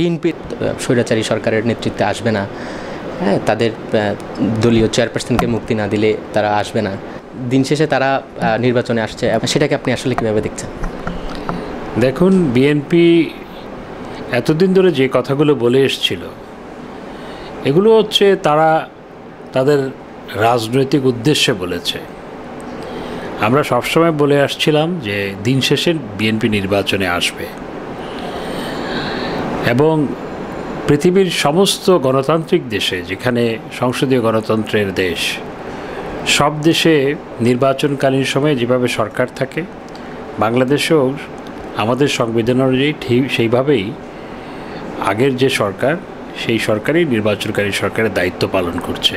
বিএনপির স্বৈরাচারী সরকারের নেতৃত্বে আসবে না হ্যাঁ তাদের দলীয় চেয়ারপারসনকে মুক্তি না দিলে তারা আসবে না দিন শেষে তারা নির্বাচনে আসছে সেটাকে আপনি আসলে কীভাবে দেখছেন দেখুন বিএনপি এতদিন ধরে যে কথাগুলো বলে এসছিল এগুলো হচ্ছে তারা তাদের রাজনৈতিক উদ্দেশ্যে বলেছে আমরা সবসময় বলে আসছিলাম যে দিন শেষে বিএনপি নির্বাচনে আসবে এবং পৃথিবীর সমস্ত গণতান্ত্রিক দেশে যেখানে সংসদীয় গণতন্ত্রের দেশ সব দেশে নির্বাচনকালীন সময়ে যেভাবে সরকার থাকে বাংলাদেশেও আমাদের সংবিধান অনুযায়ী ঠিক সেইভাবেই আগের যে সরকার সেই সরকারই নির্বাচনকারী সরকারের দায়িত্ব পালন করছে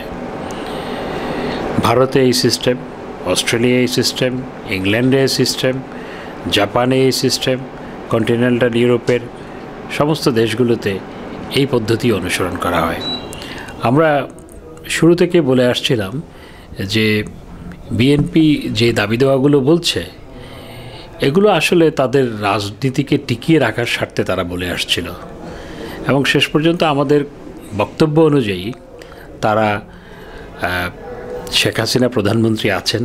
ভারতে এই সিস্টেম অস্ট্রেলিয়া এই সিস্টেম ইংল্যান্ডে এই সিস্টেম জাপানে এই সিস্টেম কন্টিনেন্টাল ইউরোপের সমস্ত দেশগুলোতে এই পদ্ধতি অনুসরণ করা হয় আমরা শুরু থেকে বলে আসছিলাম যে বিএনপি যে দাবি দেওয়াগুলো বলছে এগুলো আসলে তাদের রাজনীতিকে টিকিয়ে রাখার স্বার্থে তারা বলে আসছিল এবং শেষ পর্যন্ত আমাদের বক্তব্য অনুযায়ী তারা শেখ হাসিনা প্রধানমন্ত্রী আছেন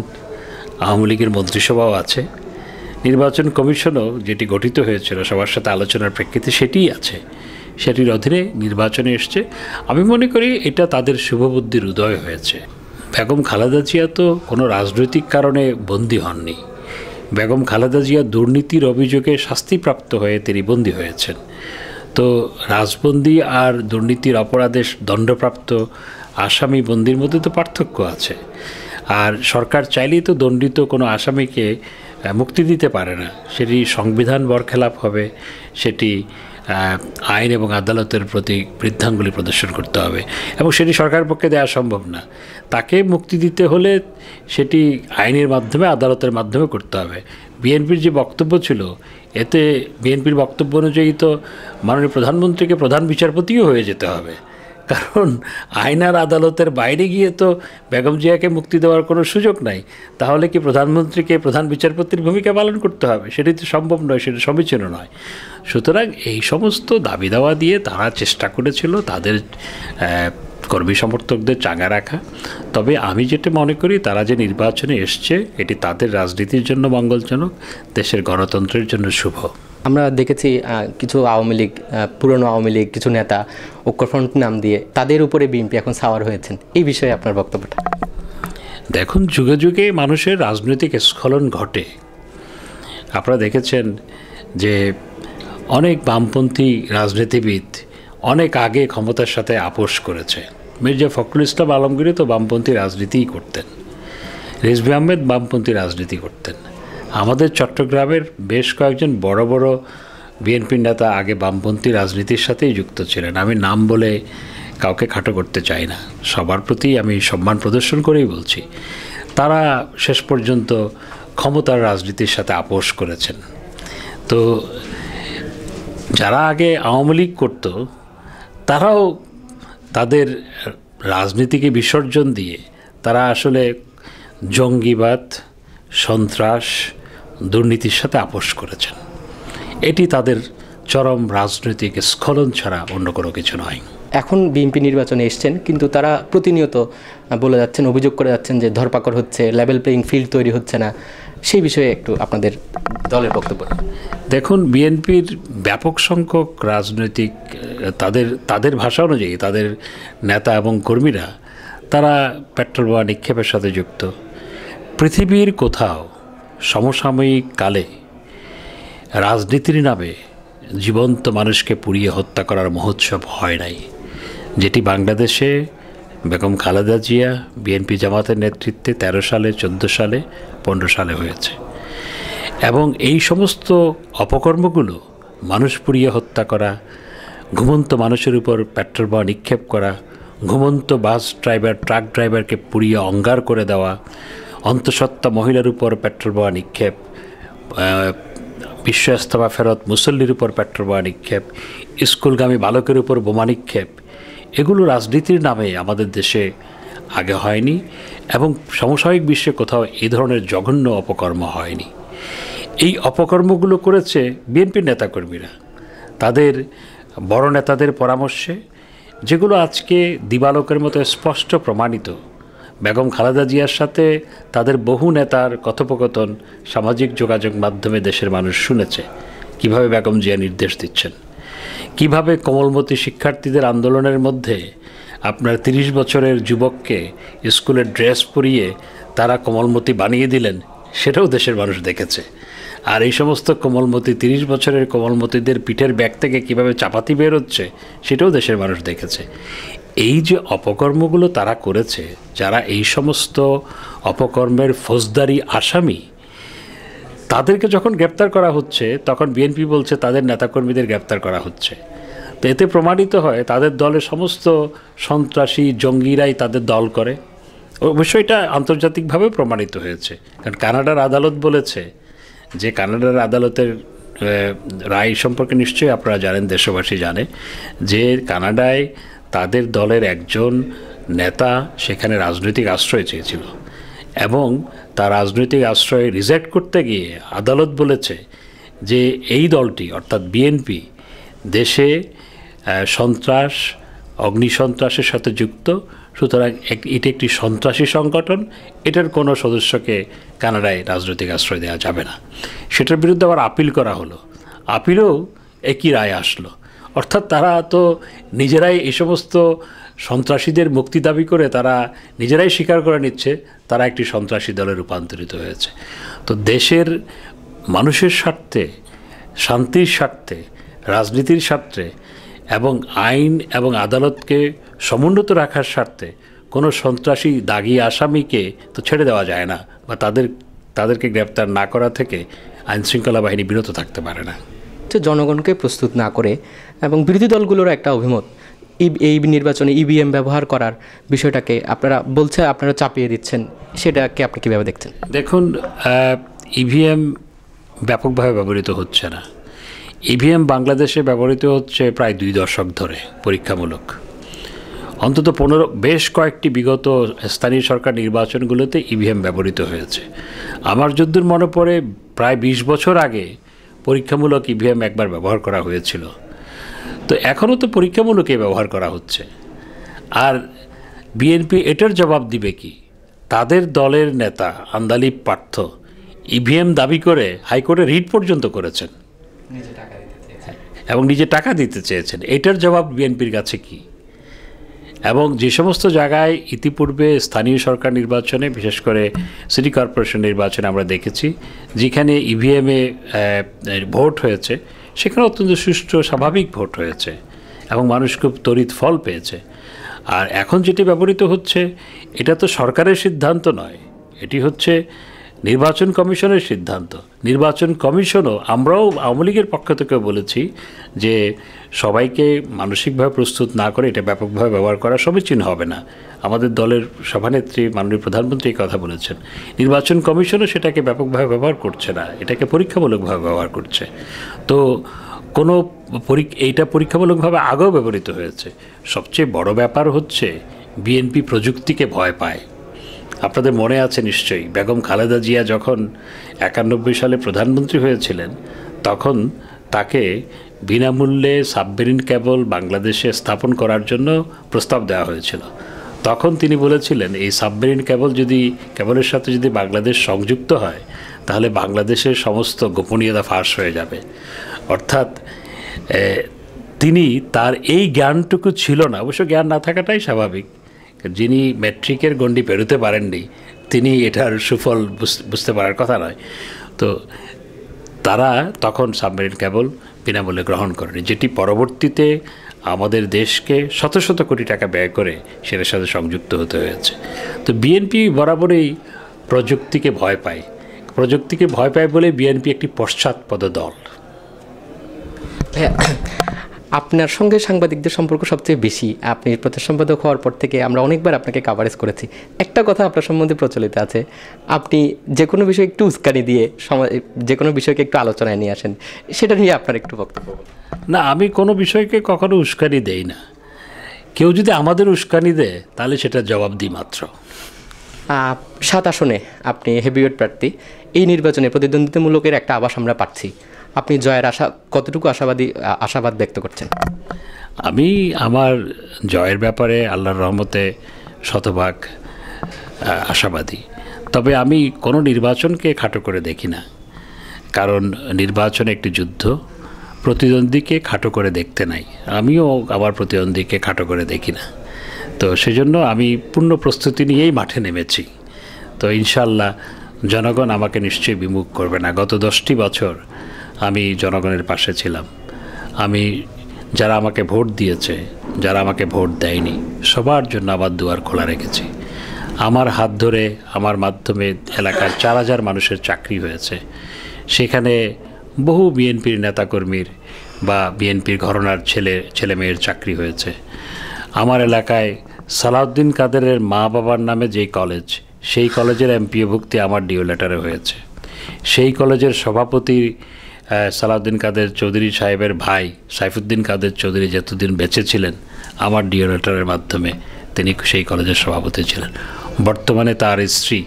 আওয়ামী লীগের মন্ত্রিসভাও আছে নির্বাচন কমিশনও যেটি গঠিত হয়েছিল সবার সাথে আলোচনার প্রেক্ষিতে সেটিই আছে সেটির অধীনে নির্বাচনে এসছে আমি মনে করি এটা তাদের শুভবুদ্ধির উদয় হয়েছে বেগম খালেদা জিয়া তো কোনো রাজনৈতিক কারণে বন্দী হননি বেগম খালেদা জিয়া দুর্নীতির অভিযোগে শাস্তিপ্রাপ্ত হয়ে তিনি বন্দী হয়েছেন তো রাজবন্দি আর দুর্নীতির অপরাধের দণ্ডপ্রাপ্ত আসামি বন্দির মধ্যে তো পার্থক্য আছে আর সরকার চাইলেই তো দণ্ডিত কোনো আসামিকে মুক্তি দিতে পারে না সেটি সংবিধান বরখেলাপ হবে সেটি আইন এবং আদালতের প্রতি বৃদ্ধাঙ্গুলি প্রদর্শন করতে হবে এবং সেটি সরকারের পক্ষে দেওয়া সম্ভব না তাকে মুক্তি দিতে হলে সেটি আইনের মাধ্যমে আদালতের মাধ্যমে করতে হবে বিএনপির যে বক্তব্য ছিল এতে বিএনপির বক্তব্য অনুযায়ী তো মাননীয় প্রধানমন্ত্রীকে প্রধান বিচারপতিও হয়ে যেতে হবে কারণ আয়নার আদালতের বাইরে গিয়ে তো বেগম জিয়াকে মুক্তি দেওয়ার কোনো সুযোগ নাই তাহলে কি প্রধানমন্ত্রীকে প্রধান বিচারপতির ভূমিকা পালন করতে হবে সেটি তো সম্ভব নয় সেটা সমীচীন নয় সুতরাং এই সমস্ত দাবি দাওয়া দিয়ে তারা চেষ্টা করেছিল তাদের কর্মী সমর্থকদের চাঙা রাখা তবে আমি যেটা মনে করি তারা যে নির্বাচনে এসছে এটি তাদের রাজনীতির জন্য মঙ্গলজনক দেশের গণতন্ত্রের জন্য শুভ আমরা দেখেছি কিছু আওয়ামী লীগ পুরনো আওয়ামী লীগ কিছু নেতা ঐক্যফ্রন্ট নাম দিয়ে তাদের উপরে বিএনপি এখন সাওয়ার হয়েছেন এই বিষয়ে আপনার বক্তব্যটা দেখুন যুগে যুগে মানুষের রাজনৈতিক স্খলন ঘটে আপনারা দেখেছেন যে অনেক বামপন্থী রাজনীতিবিদ অনেক আগে ক্ষমতার সাথে আপোষ করেছে মির্জা ফখরুল ইসলাম আলমগীরও তো বামপন্থী রাজনীতিই করতেন রেজবি আহমেদ বামপন্থী রাজনীতি করতেন আমাদের চট্টগ্রামের বেশ কয়েকজন বড় বড় বিএনপি নেতা আগে বামপন্থী রাজনীতির সাথেই যুক্ত ছিলেন আমি নাম বলে কাউকে খাটো করতে চাই না সবার প্রতি আমি সম্মান প্রদর্শন করেই বলছি তারা শেষ পর্যন্ত ক্ষমতার রাজনীতির সাথে আপোষ করেছেন তো যারা আগে আওয়ামী লীগ করত তারাও তাদের রাজনীতিকে বিসর্জন দিয়ে তারা আসলে জঙ্গিবাদ সন্ত্রাস দুর্নীতির সাথে আপোষ করেছেন এটি তাদের চরম রাজনৈতিক স্খলন ছাড়া অন্য কোনো কিছু নয় এখন বিএনপি নির্বাচনে এসছেন কিন্তু তারা প্রতিনিয়ত বলে যাচ্ছেন অভিযোগ করে যাচ্ছেন যে ধরপাকড় হচ্ছে লেভেল প্লেয়িং ফিল্ড তৈরি হচ্ছে না সেই বিষয়ে একটু আপনাদের দলের বক্তব্য দেখুন বিএনপির ব্যাপক সংখ্যক রাজনৈতিক তাদের তাদের ভাষা অনুযায়ী তাদের নেতা এবং কর্মীরা তারা পেট্রোল বা নিক্ষেপের সাথে যুক্ত পৃথিবীর কোথাও সমসাময়িক কালে রাজনীতির নামে জীবন্ত মানুষকে পুড়িয়ে হত্যা করার মহোৎসব হয় নাই যেটি বাংলাদেশে বেগম খালেদা জিয়া বিএনপি জামাতের নেতৃত্বে ১৩ সালে ১৪ সালে পনেরো সালে হয়েছে এবং এই সমস্ত অপকর্মগুলো মানুষ পুড়িয়ে হত্যা করা ঘুমন্ত মানুষের উপর পেট্রোল বা নিক্ষেপ করা ঘুমন্ত বাস ড্রাইভার ট্রাক ড্রাইভারকে পুড়িয়ে অঙ্গার করে দেওয়া অন্তঃসত্ত্বা মহিলার উপর পেট্রোল বোমা নিক্ষেপ বিশ্ব ইস্তফা ফেরত মুসল্লির উপর পেট্রোল বোমা নিক্ষেপ স্কুলগামী বালকের উপর বোমা নিক্ষেপ এগুলো রাজনীতির নামে আমাদের দেশে আগে হয়নি এবং সমসাময়িক বিশ্বে কোথাও এই ধরনের জঘন্য অপকর্ম হয়নি এই অপকর্মগুলো করেছে বিএনপির নেতাকর্মীরা তাদের বড় নেতাদের পরামর্শে যেগুলো আজকে দিবালকের মতো স্পষ্ট প্রমাণিত বেগম খালেদা জিয়ার সাথে তাদের বহু নেতার কথোপকথন সামাজিক যোগাযোগ মাধ্যমে দেশের মানুষ শুনেছে কিভাবে বেগম জিয়া নির্দেশ দিচ্ছেন কিভাবে কোমলমতি শিক্ষার্থীদের আন্দোলনের মধ্যে আপনার ৩০ বছরের যুবককে স্কুলের ড্রেস পরিয়ে তারা কোমলমতি বানিয়ে দিলেন সেটাও দেশের মানুষ দেখেছে আর এই সমস্ত কোমলমতি ৩০ বছরের কোমলমতিদের পিঠের ব্যাগ থেকে কীভাবে চাপাতি বেরোচ্ছে সেটাও দেশের মানুষ দেখেছে এই যে অপকর্মগুলো তারা করেছে যারা এই সমস্ত অপকর্মের ফৌজদারি আসামি তাদেরকে যখন গ্রেপ্তার করা হচ্ছে তখন বিএনপি বলছে তাদের নেতাকর্মীদের গ্রেপ্তার করা হচ্ছে তো এতে প্রমাণিত হয় তাদের দলের সমস্ত সন্ত্রাসী জঙ্গিরাই তাদের দল করে অবশ্য এটা আন্তর্জাতিকভাবে প্রমাণিত হয়েছে কারণ কানাডার আদালত বলেছে যে কানাডার আদালতের রায় সম্পর্কে নিশ্চয়ই আপনারা জানেন দেশবাসী জানে যে কানাডায় তাদের দলের একজন নেতা সেখানে রাজনৈতিক আশ্রয় চেয়েছিল এবং তার রাজনৈতিক আশ্রয় রিজেক্ট করতে গিয়ে আদালত বলেছে যে এই দলটি অর্থাৎ বিএনপি দেশে সন্ত্রাস অগ্নিসন্ত্রাসের সাথে যুক্ত সুতরাং এটি একটি সন্ত্রাসী সংগঠন এটার কোনো সদস্যকে কানাডায় রাজনৈতিক আশ্রয় দেওয়া যাবে না সেটার বিরুদ্ধে আবার আপিল করা হলো আপিলেও একই রায় আসলো অর্থাৎ তারা তো নিজেরাই এই সমস্ত সন্ত্রাসীদের মুক্তি দাবি করে তারা নিজেরাই স্বীকার করে নিচ্ছে তারা একটি সন্ত্রাসী দলে রূপান্তরিত হয়েছে তো দেশের মানুষের স্বার্থে শান্তির স্বার্থে রাজনীতির স্বার্থে এবং আইন এবং আদালতকে সমুন্নত রাখার স্বার্থে কোনো সন্ত্রাসী দাগি আসামিকে তো ছেড়ে দেওয়া যায় না বা তাদের তাদেরকে গ্রেপ্তার না করা থেকে আইনশৃঙ্খলা বাহিনী বিরত থাকতে পারে না জনগণকে প্রস্তুত না করে এবং বিরোধী দলগুলোর একটা অভিমত এই নির্বাচনে ইভিএম e ব্যবহার করার বিষয়টাকে আপনারা বলছে আপনারা চাপিয়ে দিচ্ছেন সেটাকে আপনি কীভাবে দেখছেন দেখুন ইভিএম e ব্যাপকভাবে ব্যবহৃত হচ্ছে না ইভিএম e বাংলাদেশে ব্যবহৃত হচ্ছে প্রায় দুই দশক ধরে পরীক্ষামূলক অন্তত পনেরো বেশ কয়েকটি বিগত স্থানীয় সরকার নির্বাচনগুলোতে ইভিএম ব্যবহৃত হয়েছে আমার যদ্দুর মনে পড়ে প্রায় বিশ বছর আগে পরীক্ষামূলক ইভিএম একবার ব্যবহার করা হয়েছিল তো এখনও তো পরীক্ষামূলকে ব্যবহার করা হচ্ছে আর বিএনপি এটার জবাব দিবে কি তাদের দলের নেতা আন্দালিপ পার্থ ইভিএম দাবি করে হাইকোর্টে রিট পর্যন্ত করেছেন হ্যাঁ, এবং নিজে টাকা দিতে চেয়েছেন এটার জবাব বিএনপির কাছে কি এবং যে সমস্ত জায়গায় ইতিপূর্বে স্থানীয় সরকার নির্বাচনে বিশেষ করে সিটি কর্পোরেশন নির্বাচনে আমরা দেখেছি যেখানে ইভিএমে ভোট হয়েছে সেখানে অত্যন্ত সুষ্ঠু স্বাভাবিক ভোট হয়েছে এবং মানুষ খুব তড়িৎ ফল পেয়েছে আর এখন যেটি ব্যবহৃত হচ্ছে এটা তো সরকারের সিদ্ধান্ত নয় এটি হচ্ছে নির্বাচন কমিশনের সিদ্ধান্ত নির্বাচন কমিশনও আমরাও আওয়ামী লীগের পক্ষ থেকে বলেছি যে সবাইকে মানসিকভাবে প্রস্তুত না করে এটা ব্যাপকভাবে ব্যবহার করা সমীচীন হবে না আমাদের দলের সভানেত্রী মাননীয় প্রধানমন্ত্রী কথা বলেছেন নির্বাচন কমিশনও সেটাকে ব্যাপকভাবে ব্যবহার করছে না এটাকে পরীক্ষামূলকভাবে ব্যবহার করছে তো কোনো এইটা পরীক্ষামূলকভাবে আগেও ব্যবহৃত হয়েছে সবচেয়ে বড় ব্যাপার হচ্ছে বিএনপি প্রযুক্তিকে ভয় পায় আপনাদের মনে আছে নিশ্চয়ই বেগম খালেদা জিয়া যখন একানব্বই সালে প্রধানমন্ত্রী হয়েছিলেন তখন তাকে বিনামূল্যে সাবমেরিন কেবল বাংলাদেশে স্থাপন করার জন্য প্রস্তাব দেওয়া হয়েছিল তখন তিনি বলেছিলেন এই সাবমেরিন কেবল যদি কেবলের সাথে যদি বাংলাদেশ সংযুক্ত হয় তাহলে বাংলাদেশের সমস্ত গোপনীয়তা ফাঁস হয়ে যাবে অর্থাৎ তিনি তার এই জ্ঞানটুকু ছিল না অবশ্য জ্ঞান না থাকাটাই স্বাভাবিক যিনি ম্যাট্রিকের গণ্ডি পেরোতে পারেননি তিনি এটার সুফল বুঝতে পারার কথা নয় তো তারা তখন সাবমেরিন কেবল বিনামূল্যে গ্রহণ করেনি যেটি পরবর্তীতে আমাদের দেশকে শত শত কোটি টাকা ব্যয় করে সেটার সাথে সংযুক্ত হতে হয়েছে তো বিএনপি বরাবরই প্রযুক্তিকে ভয় পায় প্রযুক্তিকে ভয় পায় বলে বিএনপি একটি পশ্চাৎপদ দল হ্যাঁ, আপনার সঙ্গে সাংবাদিকদের সম্পর্ক সবচেয়ে বেশি আপনি প্রচার সম্পাদক হওয়ার পর থেকে আমরা অনেকবার আপনাকে কাভারেজ করেছি একটা কথা আপনার সম্বন্ধে প্রচলিত আছে আপনি যে কোনো বিষয়ে একটু উস্কানি দিয়ে যে কোনো বিষয়কে একটু আলোচনায় নিয়ে আসেন সেটা নিয়ে আপনার একটু বক্তব্য না আমি কোনো বিষয়কে কখনো উস্কানি দেই না কেউ যদি আমাদের উস্কানি দেয় তাহলে সেটা জবাব দিই মাত্র সাত আসনে আপনি হেভিওয়েট প্রার্থী এই নির্বাচনে প্রতিদ্বন্দ্বিতামূলকের একটা আবাস আমরা পাচ্ছি আপনি জয়ের আশা কতটুকু আশাবাদী আশাবাদ ব্যক্ত করছেন আমি আমার জয়ের ব্যাপারে আল্লাহর রহমতে শতভাগ আশাবাদী তবে আমি কোনো নির্বাচনকে খাটো করে দেখি না কারণ নির্বাচন একটি যুদ্ধ প্রতিদ্বন্দ্বীকে খাটো করে দেখতে নাই আমিও আমার প্রতিদ্বন্দ্বীকে খাটো করে দেখি না তো সেজন্য আমি পূর্ণ প্রস্তুতি নিয়েই মাঠে নেমেছি তো ইনশাল্লাহ জনগণ আমাকে নিশ্চয়ই বিমুখ করবে না গত দশটি বছর আমি জনগণের পাশে ছিলাম আমি যারা আমাকে ভোট দিয়েছে যারা আমাকে ভোট দেয়নি সবার জন্য আমার দুয়ার খোলা রেখেছি আমার হাত ধরে আমার মাধ্যমে এলাকার চার হাজার মানুষের চাকরি হয়েছে সেখানে বহু বিএনপির নেতাকর্মীর বা বিএনপির ঘরনার ছেলে ছেলে মেয়ের চাকরি হয়েছে আমার এলাকায় সালাউদ্দিন কাদেরের মা বাবার নামে যে কলেজ সেই কলেজের এমপিওভুক্তি আমার ডিও লেটারে হয়েছে সেই কলেজের সভাপতির সালাউদ্দিন কাদের চৌধুরী সাহেবের ভাই সাইফুদ্দিন কাদের চৌধুরী যতদিন বেঁচে ছিলেন আমার ডিওরেটারের মাধ্যমে তিনি সেই কলেজের সভাপতি ছিলেন বর্তমানে তার স্ত্রী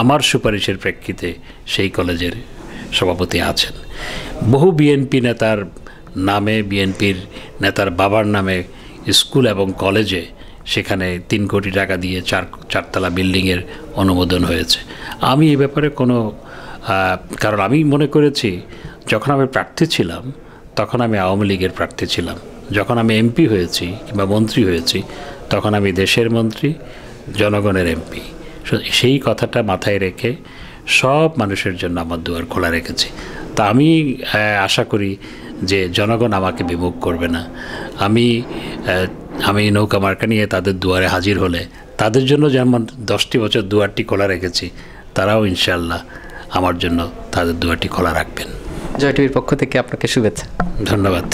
আমার সুপারিশের প্রেক্ষিতে সেই কলেজের সভাপতি আছেন বহু বিএনপি নেতার নামে বিএনপির নেতার বাবার নামে স্কুল এবং কলেজে সেখানে তিন কোটি টাকা দিয়ে চার চারতলা বিল্ডিংয়ের অনুমোদন হয়েছে আমি এ ব্যাপারে কোনো কারণ আমি মনে করেছি যখন আমি প্রার্থী ছিলাম তখন আমি আওয়ামী লীগের প্রার্থী ছিলাম যখন আমি এমপি হয়েছি কিংবা মন্ত্রী হয়েছি তখন আমি দেশের মন্ত্রী জনগণের এমপি সেই কথাটা মাথায় রেখে সব মানুষের জন্য আমার দুয়ার খোলা রেখেছি তা আমি আশা করি যে জনগণ আমাকে বিমুখ করবে না আমি আমি নৌকা মার্কা নিয়ে তাদের দুয়ারে হাজির হলে তাদের জন্য যেমন দশটি বছর দুয়ারটি খোলা রেখেছি তারাও ইনশাল্লাহ আমার জন্য তাদের দুয়ারটি খোলা রাখবেন জয় টিভির পক্ষ থেকে আপনাকে শুভেচ্ছা ধন্যবাদ